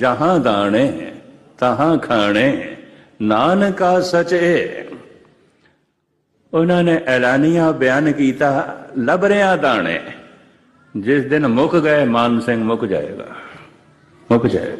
ਜਹਾਂ ਦਾਣੇ ਤਹਾਂ ਖਾਣੇ ਨਾਨਕਾ ਸਚੇ ਉਹਨਾਂ ਨੇ ਐਲਾਨੀਆਂ ਬਿਆਨ ਕੀਤਾ ਲੱਭ ਰਿਆਂ ਦਾਣੇ ਜਿਸ ਦਿਨ ਮੁੱਕ ਗਏ ਮਾਨ ਸਿੰਘ ਮੁੱਕ ਜਾਏਗਾ ਮੁੱਕ ਜਾਏਗਾ